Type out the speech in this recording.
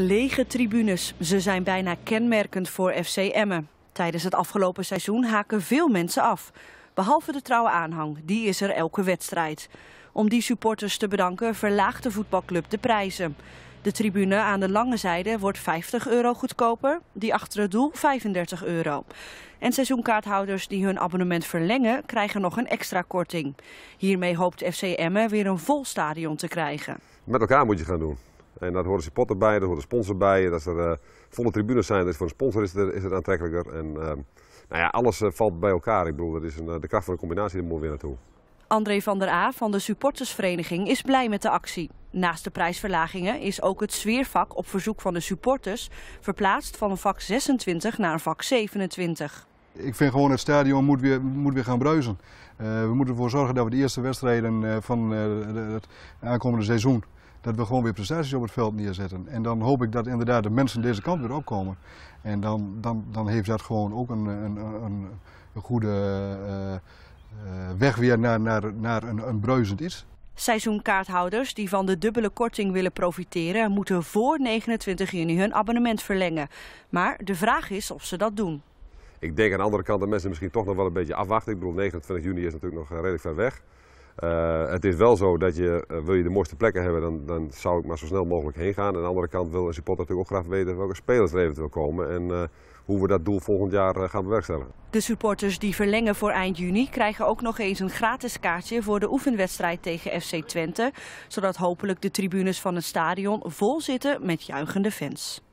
Lege tribunes, ze zijn bijna kenmerkend voor FC Emmen. Tijdens het afgelopen seizoen haken veel mensen af. Behalve de trouwe aanhang, die is er elke wedstrijd. Om die supporters te bedanken verlaagt de voetbalclub de prijzen. De tribune aan de lange zijde wordt 50 euro goedkoper, die achter het doel 35 euro. En seizoenkaarthouders die hun abonnement verlengen krijgen nog een extra korting. Hiermee hoopt FC Emmen weer een vol stadion te krijgen. Met elkaar moet je gaan doen. En daar horen supporters bij, daar horen sponsors sponsor bij. Dat er eh, volle tribunes zijn, dus voor een sponsor is het, is aantrekkelijker. En eh, nou ja, alles eh, valt bij elkaar. Ik bedoel, dat is een, de kracht van de combinatie, daar moet weer naartoe. André van der A van de supportersvereniging is blij met de actie. Naast de prijsverlagingen is ook het sfeervak op verzoek van de supporters verplaatst van een vak 26 naar een vak 27 ik vind gewoon het stadion moet weer, moet weer gaan bruisen. we moeten ervoor zorgen dat we de eerste wedstrijden van het aankomende seizoen dat we gewoon weer prestaties op het veld neerzetten. En dan hoop ik dat inderdaad de mensen deze kant weer opkomen. En dan, dan, dan heeft dat gewoon ook een, een, een, een goede eh, eh, weg weer naar, naar, naar een, een breuzend iets. Seizoenkaarthouders die van de dubbele korting willen profiteren, moeten voor 29 juni hun abonnement verlengen. Maar de vraag is of ze dat doen. Ik denk aan de andere kant dat mensen misschien toch nog wel een beetje afwachten. Ik bedoel, 29 juni is natuurlijk nog eh, redelijk ver weg. Eh, het is wel zo dat je, eh, wil je de mooiste plekken hebben, dan, dan, zou ik maar zo snel mogelijk heen gaan. Aan de andere kant wil een supporter natuurlijk ook graag weten welke spelers er eventueel komen en eh, hoe we dat doel volgend jaar gaan bewerkstelligen. De supporters die verlengen voor eind juni krijgen ook nog eens een gratis kaartje voor de oefenwedstrijd tegen FC Twente. Zodat hopelijk de tribunes van het stadion vol zitten met juichende fans.